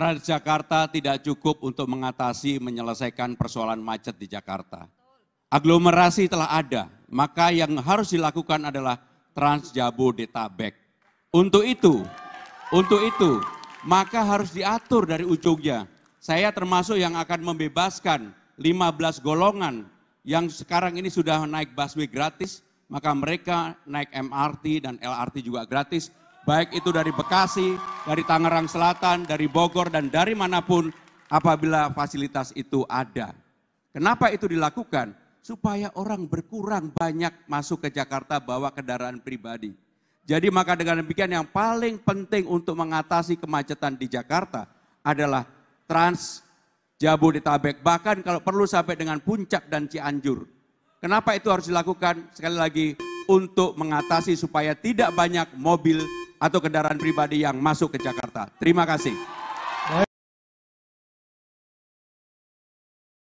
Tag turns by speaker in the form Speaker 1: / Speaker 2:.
Speaker 1: Transjakarta tidak cukup untuk mengatasi menyelesaikan persoalan macet di Jakarta. Aglomerasi telah ada, maka yang harus dilakukan adalah Transjabodetabek. Untuk itu, untuk itu, maka harus diatur dari ujungnya. Saya termasuk yang akan membebaskan 15 golongan yang sekarang ini sudah naik busway gratis, maka mereka naik MRT dan LRT juga gratis, baik itu dari Bekasi, dari Tangerang Selatan, dari Bogor, dan dari manapun apabila fasilitas itu ada. Kenapa itu dilakukan? Supaya orang berkurang banyak masuk ke Jakarta bawa kendaraan pribadi. Jadi maka dengan demikian yang paling penting untuk mengatasi kemacetan di Jakarta adalah trans Jabodetabek, bahkan kalau perlu sampai dengan Puncak dan Cianjur. Kenapa itu harus dilakukan? Sekali lagi, untuk mengatasi supaya tidak banyak mobil atau kendaraan pribadi yang masuk ke Jakarta. Terima kasih.